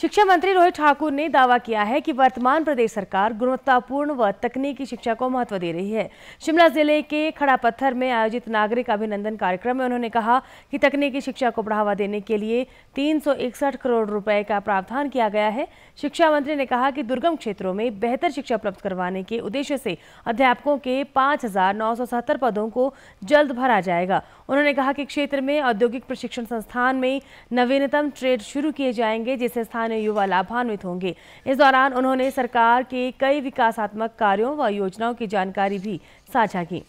शिक्षा मंत्री रोहित ठाकुर ने दावा किया है कि वर्तमान प्रदेश सरकार गुणवत्तापूर्ण व तकनीकी शिक्षा को महत्व दे रही है शिमला जिले के खड़ा पत्थर में आयोजित नागरिक अभिनंदन कार्यक्रम में उन्होंने कहा कि तकनीकी शिक्षा को बढ़ावा देने के लिए 361 करोड़ रुपए का प्रावधान किया गया है शिक्षा मंत्री ने कहा कि दुर्गम क्षेत्रों में बेहतर शिक्षा उपलब्ध करवाने के उद्देश्य से अध्यापकों के पाँच पदों को जल्द भरा जाएगा उन्होंने कहा कि क्षेत्र में औद्योगिक प्रशिक्षण संस्थान में नवीनतम ट्रेड शुरू किए जाएंगे जिससे स्थान संख्या युवा लाभान्वित होंगे इस दौरान उन्होंने सरकार के कई विकासात्मक कार्यों व योजनाओं की जानकारी भी साझा की